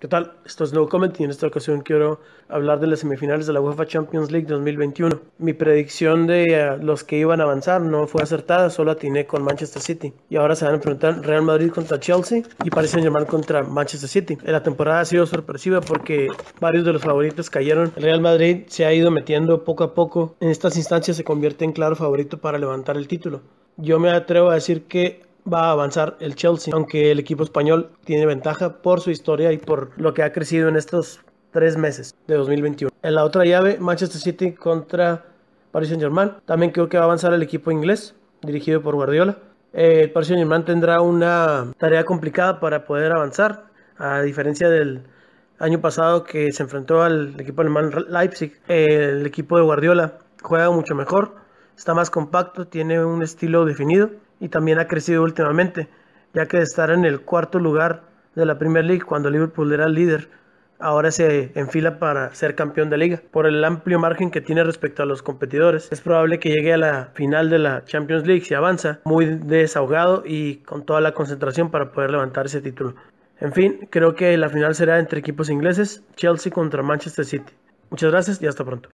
¿Qué tal? Esto es No Comment y en esta ocasión quiero hablar de las semifinales de la UEFA Champions League 2021. Mi predicción de eh, los que iban a avanzar no fue acertada, solo atiné con Manchester City. Y ahora se van a enfrentar Real Madrid contra Chelsea y parecen llamar contra Manchester City. Eh, la temporada ha sido sorpresiva porque varios de los favoritos cayeron. Real Madrid se ha ido metiendo poco a poco. En estas instancias se convierte en claro favorito para levantar el título. Yo me atrevo a decir que va a avanzar el Chelsea, aunque el equipo español tiene ventaja por su historia y por lo que ha crecido en estos tres meses de 2021. En la otra llave, Manchester City contra Paris Saint Germain. También creo que va a avanzar el equipo inglés, dirigido por Guardiola. el eh, Paris Saint Germain tendrá una tarea complicada para poder avanzar, a diferencia del año pasado que se enfrentó al equipo alemán Leipzig. el equipo de Guardiola juega mucho mejor, está más compacto, tiene un estilo definido y también ha crecido últimamente, ya que de estar en el cuarto lugar de la Premier League cuando Liverpool era el líder, ahora se enfila para ser campeón de liga. Por el amplio margen que tiene respecto a los competidores, es probable que llegue a la final de la Champions League si avanza, muy desahogado y con toda la concentración para poder levantar ese título. En fin, creo que la final será entre equipos ingleses, Chelsea contra Manchester City. Muchas gracias y hasta pronto.